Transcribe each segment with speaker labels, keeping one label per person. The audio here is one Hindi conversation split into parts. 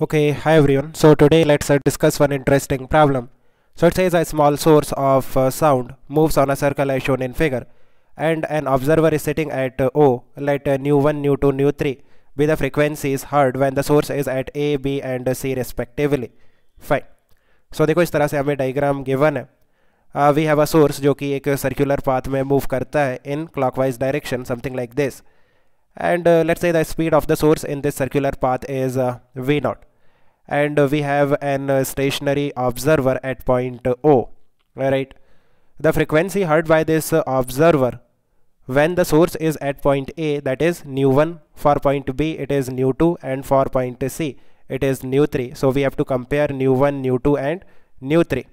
Speaker 1: Okay, hi everyone. So today let's uh, discuss one interesting problem. So it says a small source of uh, sound moves on a circle as shown in figure and an observer is sitting at uh, O, let uh, nu 1, nu 2, nu 3 be the frequencies heard when the source is at A, B and C respectively. Fine. So देखो इस तरह से हमें डायग्राम गिवन है वी हैव अ सोर्स जो कि एक सर्कुलर पाथ में मूव करता है in clockwise direction something like this and uh, let's say the speed of the source in this circular path is uh, v naught and uh, we have an uh, stationary observer at point uh, o right the frequency heard by this uh, observer when the source is at point a that is nu 1 for point b it is nu 2 and for point c it is nu 3 so we have to compare nu 1 nu 2 and nu 3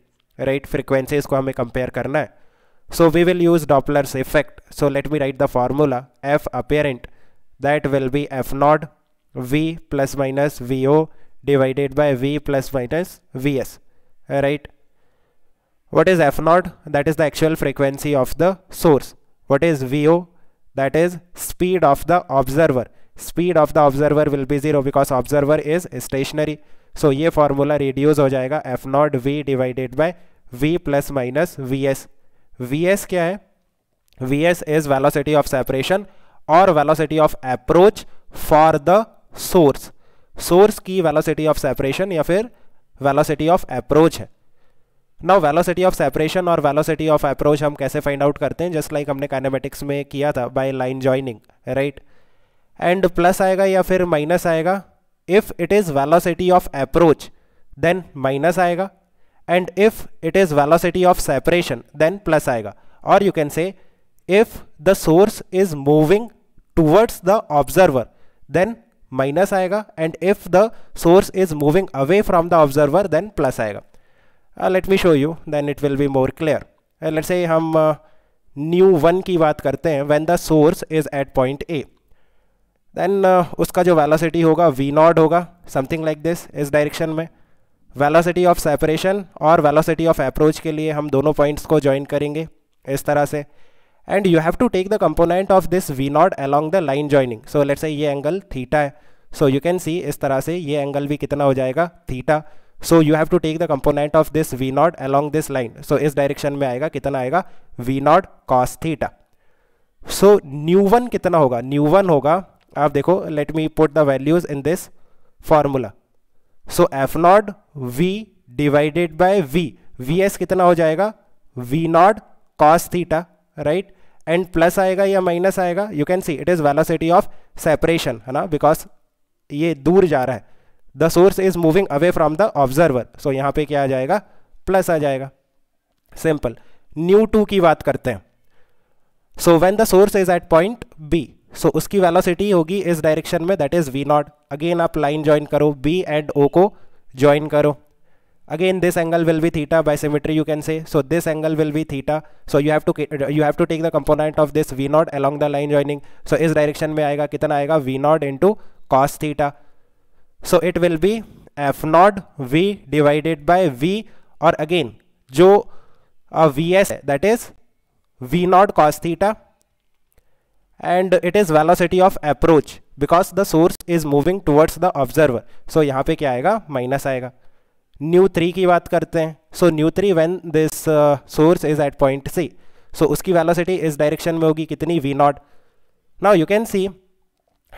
Speaker 1: right frequencies को हमें compare करना है so we will use Doppler's effect so let me write the formula f apparent that will be f naught v plus minus vo divided by v plus minus vs right what is f naught that is the actual frequency of the source what is vo that is speed of the observer speed of the observer will be zero because observer is stationary so ये formula रिड्यूस हो जाएगा f naught v divided by v plus minus Vs? V vs? V s क्या है वी और velocity of approach for the source source की वेलोसिटी ऑफ सेपरेशन या फिर वेलोसिटी ऑफ अप्रोच है नाउ वेलोसिटी ऑफ सेपरेशन और वेलोसिटी ऑफ अप्रोच हम कैसे फाइंड आउट करते हैं जस्ट लाइक like हमने काइनेमेटिक्स में किया था by line joining right and plus आएगा या फिर माइनस आएगा if it is velocity of approach then minus आएगा and if it is velocity of separation then plus आएगा और you can say if the source is moving towards the observer then minus आएगा and if the source is moving away from the observer then plus आएगा let me show you then it will be more clear let say हम न्यू uh, वन की बात करते हैं when the source is at point A then उसका जो वेलोसिटी होगा वी नॉट होगा समथिंग लाइक दिस इस डायरेक्शन में वेलोसिटी ऑफ सेपरेशन और वेलोसिटी ऑफ अप्रोच के लिए हम दोनों पॉइंट्स को ज्वाइन करेंगे इस तरह से and you have to take the component of this v naught along the line joining so let's ये एंगल थीटा है सो यू कैन सी इस तरह से ये एंगल भी कितना हो जाएगा theta so you have to take the component of this v naught along this line so इस डायरेक्शन में आएगा कितना आएगा v naught cos theta so nu one कितना होगा न्यू वन होगा आप देखो let me put the values in this formula so f naught v divided by v v s कितना हो जाएगा v naught cos theta right and plus आएगा या माइनस आएगा you can see it is velocity of separation है ना बिकॉज ये दूर जा रहा है the source is moving away from the observer so यहां पे क्या आ जाएगा प्लस आ जाएगा सिंपल न्यू टू की बात करते हैं so when the source is at point B so उसकी वेलोसिटी होगी इस डायरेक्शन में that is v naught again आप लाइन ज्वाइन करो बी एंड ओ को ज्वाइन करो again this angle will be theta by symmetry you can say so this angle will be theta so you have to you have to take the component of this v naught along the line joining so is direction में आएगा कितना आएगा v naught into cos theta so it will be f naught v divided by v और again जो uh, vs that is v naught cos theta and it is velocity of approach because the source is moving towards the observer so यहाँ पे क्या आएगा माइनस आएगा न्यू थ्री की बात करते हैं so nu three when this source is at point C so उसकी वेलोसिटी इस डायरेक्शन में होगी कितनी v naught now you can see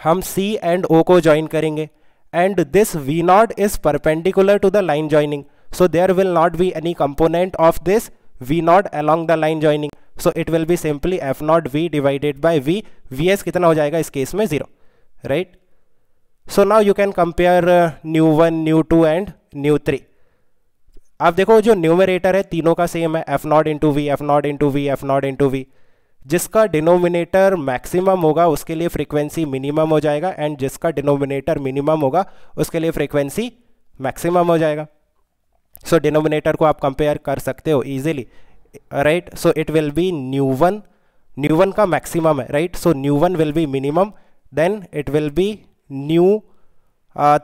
Speaker 1: हम सी एंड ओ को ज्वाइन करेंगे and this v naught is perpendicular to the line joining so there will not be any component of this v naught along the line joining so it will be simply f naught v divided by we v s कितना हो जाएगा इस केस में zero right so now you can compare nu one nu two and nu three आप देखो जो न्यूमरेटर है तीनों का सेम है f naught into v f naught into v f naught into v जिसका डिनोमिनेटर मैक्सिमम होगा उसके लिए फ्रीक्वेंसी मिनिमम हो जाएगा एंड जिसका डिनोमिनेटर मिनिमम होगा उसके लिए फ्रीक्वेंसी मैक्सिमम हो जाएगा सो so, डिनोमिनेटर को आप कंपेयर कर सकते हो easily right so it will be nu one nu one का मैक्सिमम है right so nu one will be minimum then it will be nu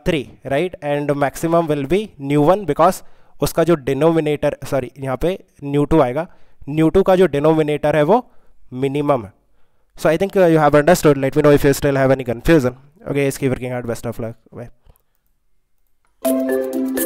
Speaker 1: three right and maximum will be nu one because उसका जो डिनोमिनेटर सॉरी यहाँ पे न्यू टू आएगा न्यू टू का जो डिनोमिनेटर है वो मिनिमम है so I think you have understood let me know if you still have any confusion okay इसकी working hard best of luck bye